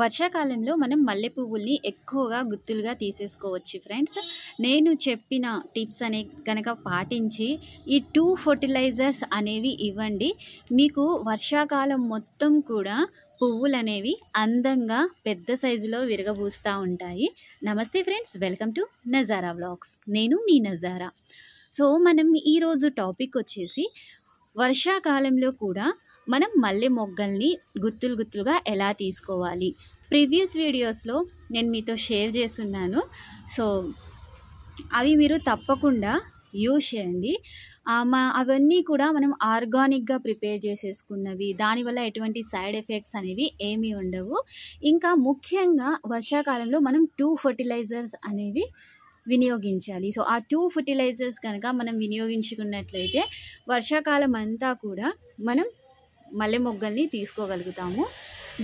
వర్షాకాలంలో మనం మల్లె పువ్వుల్ని ఎక్కువగా గుత్తులుగా తీసేసుకోవచ్చు ఫ్రెండ్స్ నేను చెప్పిన టిప్స్ అనే కనుక పాటించి ఈ టూ ఫర్టిలైజర్స్ అనేవి ఇవ్వండి మీకు వర్షాకాలం మొత్తం కూడా పువ్వులు అనేవి అందంగా పెద్ద సైజులో విరగబూస్తూ ఉంటాయి నమస్తే friends welcome to Nazara vlogs నేను మీ నజారా సో మనం ఈరోజు టాపిక్ వచ్చేసి వర్షాకాలంలో కూడా మనం మల్లె మొగ్గల్ని గుత్తులు గుత్తులుగా ఎలా తీసుకోవాలి ప్రీవియస్ వీడియోస్లో నేను మీతో షేర్ చేస్తున్నాను సో అవి మీరు తప్పకుండా యూజ్ చేయండి మా అవన్నీ కూడా మనం ఆర్గానిక్గా ప్రిపేర్ చేసేసుకున్నవి దానివల్ల ఎటువంటి సైడ్ ఎఫెక్ట్స్ అనేవి ఏమీ ఉండవు ఇంకా ముఖ్యంగా వర్షాకాలంలో మనం టూ ఫర్టిలైజర్స్ అనేవి వినియోగించాలి సో ఆ టూ ఫర్టిలైజర్స్ కనుక మనం వినియోగించుకున్నట్లయితే వర్షాకాలం అంతా కూడా మనం మల్లె మొగ్గల్ని తీసుకోగలుగుతాము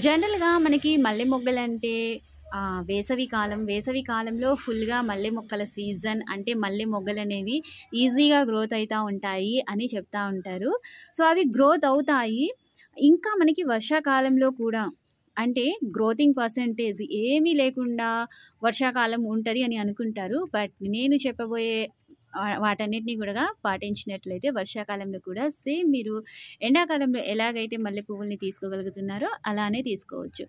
జనరల్గా మనకి మల్లె మొగ్గలు అంటే వేసవి కాలం వేసవి కాలంలో ఫుల్గా మల్లె మొక్కల సీజన్ అంటే మల్లె మొగ్గలు అనేవి ఈజీగా గ్రోత్ అవుతూ ఉంటాయి అని చెప్తూ ఉంటారు సో అవి గ్రోత్ అవుతాయి ఇంకా మనకి వర్షాకాలంలో కూడా అంటే గ్రోతింగ్ పర్సంటేజ్ ఏమీ లేకుండా వర్షాకాలం ఉంటుంది అని అనుకుంటారు బట్ నేను చెప్పబోయే వాటన్నిటిని కూడా పాటించినట్లయితే వర్షాకాలంలో కూడా సేమ్ మీరు ఎండాకాలంలో ఎలాగైతే మల్లె పువ్వుల్ని తీసుకోగలుగుతున్నారో అలానే తీసుకోవచ్చు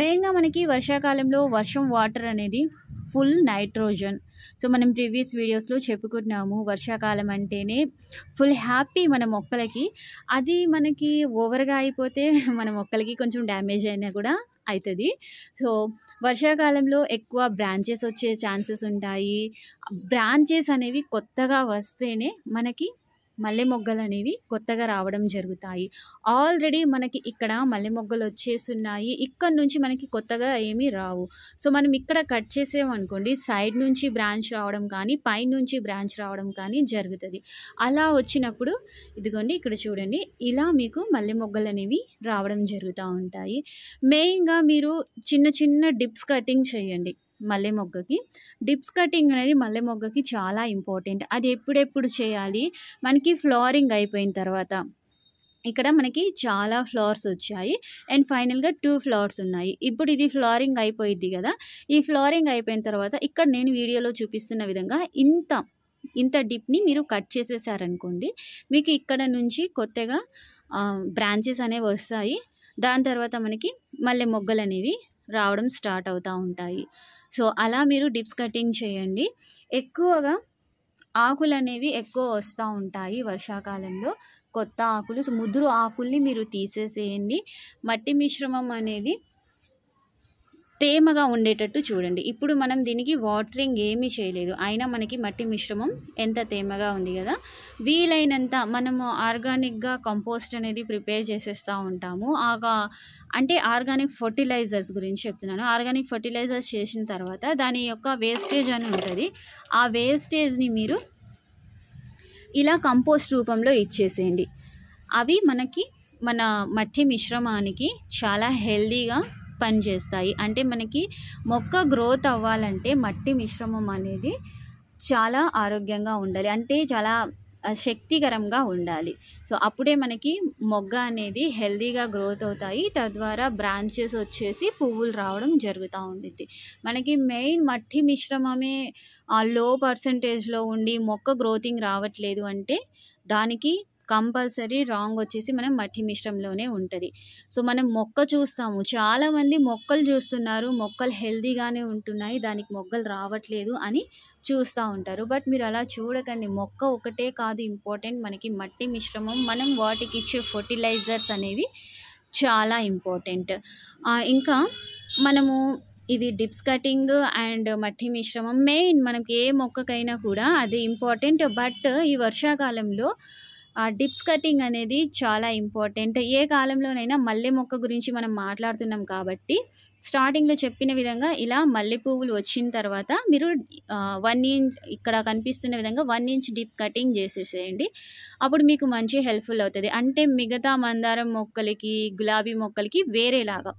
మెయిన్గా మనకి వర్షాకాలంలో వర్షం వాటర్ అనేది ఫుల్ నైట్రోజన్ సో మనం ప్రీవియస్ వీడియోస్లో చెప్పుకుంటున్నాము వర్షాకాలం అంటేనే ఫుల్ హ్యాపీ మన మొక్కలకి అది మనకి ఓవర్గా అయిపోతే మన మొక్కలకి కొంచెం డ్యామేజ్ అయినా కూడా అవుతుంది సో వర్షాకాలంలో ఎక్కువ బ్రాంచెస్ వచ్చే ఛాన్సెస్ ఉంటాయి బ్రాంచెస్ అనేవి కొత్తగా వస్తేనే మనకి మల్లె మొగ్గలు అనేవి కొత్తగా రావడం జరుగుతాయి ఆల్రెడీ మనకి ఇక్కడ మల్లె మొగ్గలు వచ్చేస్తున్నాయి ఇక్కడ నుంచి మనకి కొత్తగా ఏమీ రావు సో మనం ఇక్కడ కట్ చేసేమనుకోండి సైడ్ నుంచి బ్రాంచ్ రావడం కానీ పైన నుంచి బ్రాంచ్ రావడం కానీ జరుగుతుంది అలా వచ్చినప్పుడు ఇదిగోండి ఇక్కడ చూడండి ఇలా మీకు మల్లె మొగ్గలు అనేవి రావడం జరుగుతూ ఉంటాయి మెయిన్గా మీరు చిన్న చిన్న డిప్స్ కటింగ్ చేయండి మల్లె మొగ్గకి డిప్స్ కటింగ్ అనేది మల్లె మొగ్గకి చాలా ఇంపార్టెంట్ అది ఎప్పుడెప్పుడు చేయాలి మనకి ఫ్లోరింగ్ అయిపోయిన తర్వాత ఇక్కడ మనకి చాలా ఫ్లవర్స్ వచ్చాయి అండ్ ఫైనల్గా టూ ఫ్లవర్స్ ఉన్నాయి ఇప్పుడు ఇది ఫ్లోరింగ్ అయిపోయిద్ది కదా ఈ ఫ్లోరింగ్ అయిపోయిన తర్వాత ఇక్కడ నేను వీడియోలో చూపిస్తున్న విధంగా ఇంత ఇంత డిప్ని మీరు కట్ చేసేసారనుకోండి మీకు ఇక్కడ నుంచి కొత్తగా బ్రాంచెస్ అనేవి వస్తాయి దాని తర్వాత మనకి మళ్ళీ మొగ్గలు అనేవి రావడం స్టార్ట్ అవుతూ ఉంటాయి సో అలా మీరు డిప్స్ కటింగ్ చేయండి ఎక్కువగా ఆకులు అనేవి ఎక్కువ వస్తూ ఉంటాయి వర్షాకాలంలో కొత్త ఆకులు సో ముదురు ఆకుల్ని మీరు తీసేసేయండి మట్టి మిశ్రమం అనేది తేమగా ఉండేటట్టు చూడండి ఇప్పుడు మనం దీనికి వాటరింగ్ ఏమీ చేయలేదు అయినా మనకి మట్టి మిశ్రమం ఎంత తేమగా ఉంది కదా వీలైనంత మనము ఆర్గానిక్గా కంపోస్ట్ అనేది ప్రిపేర్ చేసేస్తూ ఉంటాము అంటే ఆర్గానిక్ ఫర్టిలైజర్స్ గురించి చెప్తున్నాను ఆర్గానిక్ ఫర్టిలైజర్స్ చేసిన తర్వాత దాని యొక్క వేస్టేజ్ అని ఉంటుంది ఆ వేస్టేజ్ని మీరు ఇలా కంపోస్ట్ రూపంలో ఇచ్చేసేయండి అవి మనకి మన మట్టి మిశ్రమానికి చాలా హెల్దీగా పనిచేస్తాయి అంటే మనకి మొక్క గ్రోత్ అవ్వాలంటే మట్టి మిశ్రమం అనేది చాలా ఆరోగ్యంగా ఉండాలి అంటే చాలా శక్తికరంగా ఉండాలి సో అప్పుడే మనకి మొగ్గ అనేది హెల్దీగా గ్రోత్ అవుతాయి తద్వారా బ్రాంచెస్ వచ్చేసి పువ్వులు రావడం జరుగుతూ ఉండిద్ది మనకి మెయిన్ మట్టి మిశ్రమమే లో పర్సంటేజ్లో ఉండి మొక్క గ్రోతింగ్ రావట్లేదు అంటే దానికి కంపల్సరీ రాంగ్ వచ్చేసి మనం మట్టి మిశ్రంలోనే ఉంటుంది సో మనం మొక్క చూస్తాము చాలామంది మొక్కలు చూస్తున్నారు మొక్కలు హెల్దీగానే ఉంటున్నాయి దానికి మొక్కలు రావట్లేదు అని చూస్తూ ఉంటారు బట్ మీరు అలా చూడకండి మొక్క ఒకటే కాదు ఇంపార్టెంట్ మనకి మట్టి మిశ్రమం మనం వాటికి ఇచ్చే ఫర్టిలైజర్స్ అనేవి చాలా ఇంపార్టెంట్ ఇంకా మనము ఇవి డిప్స్ కటింగ్ అండ్ మట్టి మిశ్రమం మెయిన్ మనకి ఏ మొక్కకైనా కూడా అది ఇంపార్టెంట్ బట్ ఈ వర్షాకాలంలో డిప్స్ కటింగ్ అనేది చాలా ఇంపార్టెంట్ ఏ కాలంలోనైనా మల్లె మొక్క గురించి మనం మాట్లాడుతున్నాం కాబట్టి స్టార్టింగ్లో చెప్పిన విధంగా ఇలా మల్లె పువ్వులు వచ్చిన తర్వాత మీరు వన్ ఇంచ్ ఇక్కడ కనిపిస్తున్న విధంగా వన్ ఇంచ్ డిప్ కటింగ్ చేసేసేయండి అప్పుడు మీకు మంచి హెల్ప్ఫుల్ అవుతుంది అంటే మిగతా మందారం మొక్కలకి గులాబీ మొక్కలకి వేరేలాగా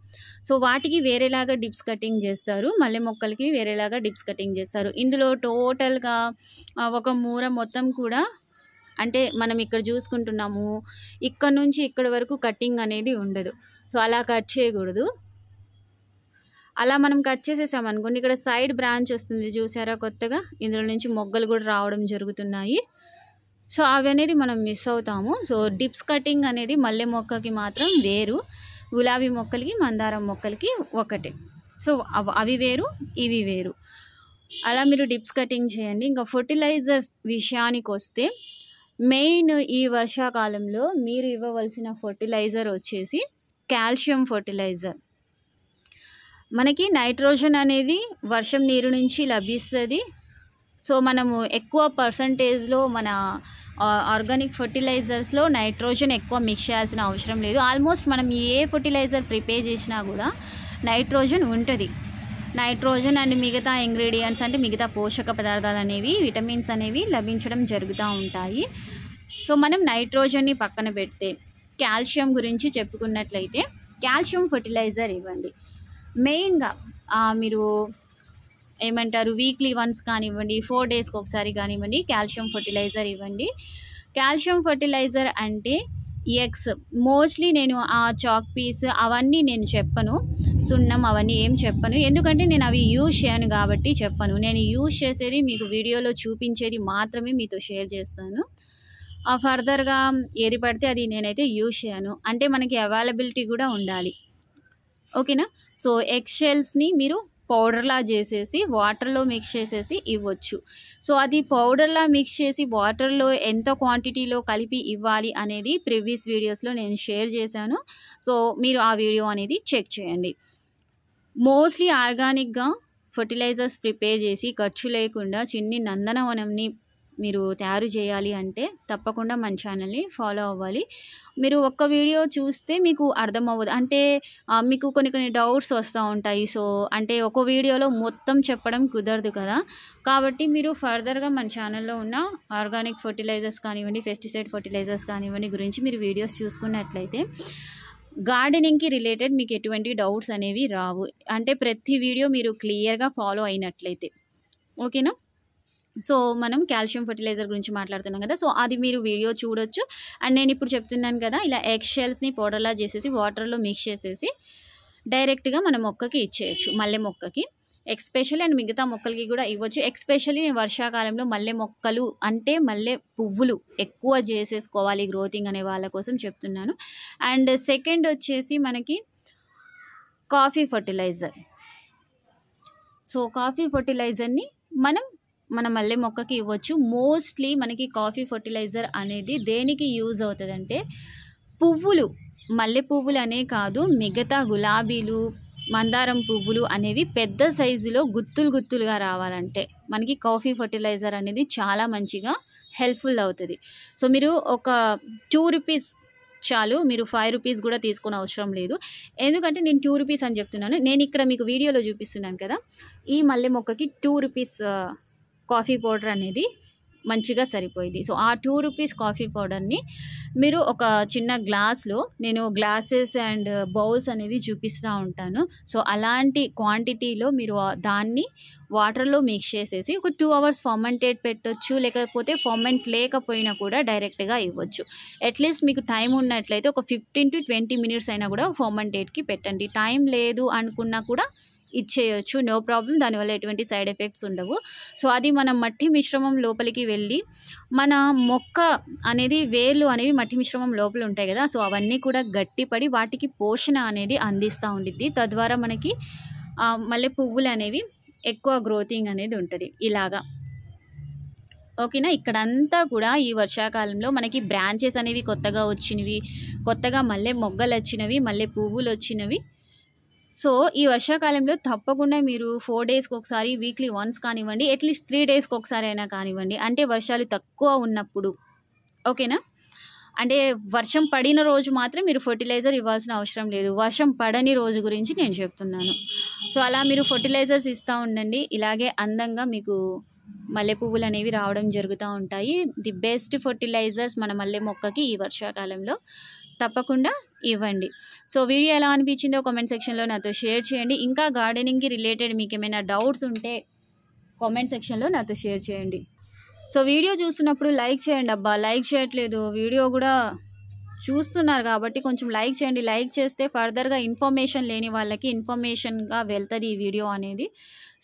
సో వాటికి వేరేలాగా డిప్స్ కటింగ్ చేస్తారు మల్లె మొక్కలకి వేరేలాగా డిప్స్ కటింగ్ చేస్తారు ఇందులో టోటల్గా ఒక మూర మొత్తం కూడా అంటే మనం ఇక్కడ చూసుకుంటున్నాము ఇక్కడ నుంచి ఇక్కడ వరకు కటింగ్ అనేది ఉండదు సో అలా కట్ చేయకూడదు అలా మనం కట్ చేసేసాం అనుకోండి ఇక్కడ సైడ్ బ్రాంచ్ వస్తుంది చూసారా కొత్తగా ఇందులో నుంచి మొగ్గలు కూడా రావడం జరుగుతున్నాయి సో అవి అనేది మనం మిస్ అవుతాము సో డిప్స్ కటింగ్ అనేది మల్లె మొక్కకి మాత్రం వేరు గులాబీ మొక్కలకి మందారం మొక్కలకి ఒకటే సో అవి వేరు ఇవి వేరు అలా మీరు డిప్స్ కటింగ్ చేయండి ఇంకా ఫర్టిలైజర్స్ విషయానికి వస్తే మెయిన్ ఈ వర్షాకాలంలో మీరు ఇవ్వవలసిన ఫర్టిలైజర్ వచ్చేసి కాల్షియం ఫర్టిలైజర్ మనకి నైట్రోజన్ అనేది వర్షం నీరు నుంచి లభిస్తుంది సో మనము ఎక్కువ పర్సంటేజ్లో మన ఆర్గానిక్ ఫర్టిలైజర్స్లో నైట్రోజన్ ఎక్కువ మిక్స్ చేయాల్సిన అవసరం లేదు ఆల్మోస్ట్ మనం ఏ ఫర్టిలైజర్ ప్రిపేర్ చేసినా కూడా నైట్రోజన్ ఉంటుంది నైట్రోజన్ అండ్ మిగతా ఇంగ్రీడియంట్స్ అంటే మిగతా పోషక పదార్థాలు అనేవి విటమిన్స్ అనేవి లభించడం జరుగుతూ ఉంటాయి సో మనం నైట్రోజన్ని పక్కన పెడితే కాల్షియం గురించి చెప్పుకున్నట్లయితే కాల్షియం ఫర్టిలైజర్ ఇవ్వండి మెయిన్గా మీరు ఏమంటారు వీక్లీ వన్స్ కానివ్వండి ఫోర్ డేస్కి ఒకసారి కానివ్వండి కాల్షియం ఫర్టిలైజర్ ఇవ్వండి కాల్షియం ఫర్టిలైజర్ అంటే ఎగ్స్ మోస్ట్లీ నేను ఆ చాక్ పీస్ అవన్నీ నేను చెప్పను సున్నం అవన్నీ ఏం చెప్పను ఎందుకంటే నేను అవి యూజ్ చేయను కాబట్టి చెప్పను నేను యూజ్ చేసేది మీకు వీడియోలో చూపించేది మాత్రమే మీతో షేర్ చేస్తాను ఫర్దర్గా ఏది పడితే అది నేనైతే యూజ్ చేయను అంటే మనకి అవైలబిలిటీ కూడా ఉండాలి ఓకేనా సో షెల్స్ని మీరు పౌడర్లా చేసేసి వాటర్లో మిక్స్ చేసేసి ఇవ్వచ్చు సో అది పౌడర్లా మిక్స్ చేసి వాటర్లో ఎంత క్వాంటిటీలో కలిపి ఇవ్వాలి అనేది ప్రీవియస్ వీడియోస్లో నేను షేర్ చేశాను సో మీరు ఆ వీడియో అనేది చెక్ చేయండి మోస్ట్లీ ఆర్గానిక్గా ఫర్టిలైజర్స్ ప్రిపేర్ చేసి ఖర్చు లేకుండా చిన్ని నందనవనంని మీరు తయారు చేయాలి అంటే తప్పకుండా మన ఛానల్ని ఫాలో అవ్వాలి మీరు ఒక్క వీడియో చూస్తే మీకు అర్థం అవ్వదు అంటే మీకు కొన్ని కొన్ని డౌట్స్ వస్తూ ఉంటాయి సో అంటే ఒక వీడియోలో మొత్తం చెప్పడం కుదరదు కదా కాబట్టి మీరు ఫర్దర్గా మన ఛానల్లో ఉన్న ఆర్గానిక్ ఫర్టిలైజర్స్ కానివ్వండి పెస్టిసైడ్ ఫర్టిలైజర్స్ కానివ్వండి గురించి మీరు వీడియోస్ చూసుకున్నట్లయితే గార్డెనింగ్కి రిలేటెడ్ మీకు ఎటువంటి డౌట్స్ అనేవి రావు అంటే ప్రతి వీడియో మీరు క్లియర్గా ఫాలో అయినట్లయితే ఓకేనా సో మనం కాల్షియం ఫర్టిలైజర్ గురించి మాట్లాడుతున్నాం కదా సో అది మీరు వీడియో చూడొచ్చు అండ్ నేను ఇప్పుడు చెప్తున్నాను కదా ఇలా ఎగ్ షెల్స్ని పౌడర్లా చేసేసి వాటర్లో మిక్స్ చేసేసి డైరెక్ట్గా మన మొక్కకి ఇచ్చేయచ్చు మల్లె మొక్కకి ఎక్స్పెషల్లీ అండ్ మిగతా మొక్కలకి కూడా ఇవ్వచ్చు ఎక్స్పెషల్లీ వర్షాకాలంలో మల్లె మొక్కలు అంటే మల్లె పువ్వులు ఎక్కువ చేసేసుకోవాలి గ్రోతింగ్ అనే వాళ్ళ కోసం చెప్తున్నాను అండ్ సెకండ్ వచ్చేసి మనకి కాఫీ ఫర్టిలైజర్ సో కాఫీ ఫర్టిలైజర్ని మనం మన మల్లె మొక్కకి ఇవ్వచ్చు మోస్ట్లీ మనకి కాఫీ ఫర్టిలైజర్ అనేది దేనికి యూజ్ అవుతుందంటే పువ్వులు మల్లె పువ్వులు అనే కాదు మిగతా గులాబీలు మందారం పువ్వులు అనేవి పెద్ద సైజులో గుత్తులు గుత్తులుగా రావాలంటే మనకి కాఫీ ఫర్టిలైజర్ అనేది చాలా మంచిగా హెల్ప్ఫుల్ అవుతుంది సో మీరు ఒక టూ రూపీస్ చాలు మీరు ఫైవ్ రూపీస్ కూడా తీసుకునే అవసరం లేదు ఎందుకంటే నేను టూ రూపీస్ అని చెప్తున్నాను నేను ఇక్కడ మీకు వీడియోలో చూపిస్తున్నాను కదా ఈ మల్లె మొక్కకి టూ రూపీస్ కాఫీ పౌడర్ అనేది మంచిగా సరిపోయింది సో ఆ టూ రూపీస్ కాఫీ పౌడర్ని మీరు ఒక చిన్న గ్లాస్లో నేను గ్లాసెస్ అండ్ బౌల్స్ అనేవి చూపిస్తూ ఉంటాను సో అలాంటి క్వాంటిటీలో మీరు దాన్ని వాటర్లో మిక్స్ చేసేసి ఒక టూ అవర్స్ ఫర్మెంటేట్ పెట్టొచ్చు లేకపోతే ఫర్మెంట్ లేకపోయినా కూడా డైరెక్ట్గా ఇవ్వచ్చు అట్లీస్ట్ మీకు టైం ఉన్నట్లయితే ఒక ఫిఫ్టీన్ టు ట్వంటీ మినిట్స్ అయినా కూడా ఫర్మెంటేట్కి పెట్టండి టైం లేదు అనుకున్నా కూడా ఇచ్చేయచ్చు నో ప్రాబ్లం దానివల్ల ఎటువంటి సైడ్ ఎఫెక్ట్స్ ఉండవు సో అది మనం మట్టి మిశ్రమం లోపలికి వెళ్ళి మన మొక్క అనేది వేర్లు అనేవి మట్టి మిశ్రమం లోపల ఉంటాయి కదా సో అవన్నీ కూడా గట్టిపడి వాటికి పోషణ అనేది అందిస్తూ ఉండిద్ది తద్వారా మనకి మళ్ళీ పువ్వులు అనేవి ఎక్కువ గ్రోతింగ్ అనేది ఉంటుంది ఇలాగా ఓకేనా ఇక్కడంతా కూడా ఈ వర్షాకాలంలో మనకి బ్రాంచెస్ అనేవి కొత్తగా వచ్చినవి కొత్తగా మళ్ళీ మొగ్గలు వచ్చినవి మళ్ళీ పువ్వులు వచ్చినవి సో ఈ వర్షాకాలంలో తప్పకుండా మీరు ఫోర్ డేస్కి ఒకసారి వీక్లీ వన్స్ కానివ్వండి అట్లీస్ట్ త్రీ డేస్కి ఒకసారి అయినా కానివ్వండి అంటే వర్షాలు తక్కువ ఉన్నప్పుడు ఓకేనా అంటే వర్షం పడిన రోజు మాత్రం మీరు ఫర్టిలైజర్ ఇవ్వాల్సిన అవసరం లేదు వర్షం పడని రోజు గురించి నేను చెప్తున్నాను సో అలా మీరు ఫర్టిలైజర్స్ ఇస్తూ ఉండండి ఇలాగే అందంగా మీకు మల్లె పువ్వులు అనేవి రావడం జరుగుతూ ఉంటాయి ది బెస్ట్ ఫర్టిలైజర్స్ మన మల్లె మొక్కకి ఈ వర్షాకాలంలో తప్పకుండా ఇవ్వండి సో వీడియో ఎలా అనిపించిందో కామెంట్ సెక్షన్లో నాతో షేర్ చేయండి ఇంకా గార్డెనింగ్కి రిలేటెడ్ మీకు ఏమైనా డౌట్స్ ఉంటే కామెంట్ సెక్షన్లో నాతో షేర్ చేయండి సో వీడియో చూస్తున్నప్పుడు లైక్ చేయండి అబ్బా లైక్ చేయట్లేదు వీడియో కూడా చూస్తున్నారు కాబట్టి కొంచెం లైక్ చేయండి లైక్ చేస్తే ఫర్దర్గా ఇన్ఫర్మేషన్ లేని వాళ్ళకి ఇన్ఫర్మేషన్గా వెళ్తుంది ఈ వీడియో అనేది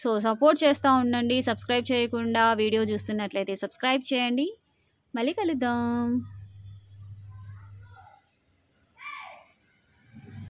సో సపోర్ట్ చేస్తూ ఉండండి సబ్స్క్రైబ్ చేయకుండా వీడియో చూస్తున్నట్లయితే సబ్స్క్రైబ్ చేయండి మళ్ళీ కలుద్దాం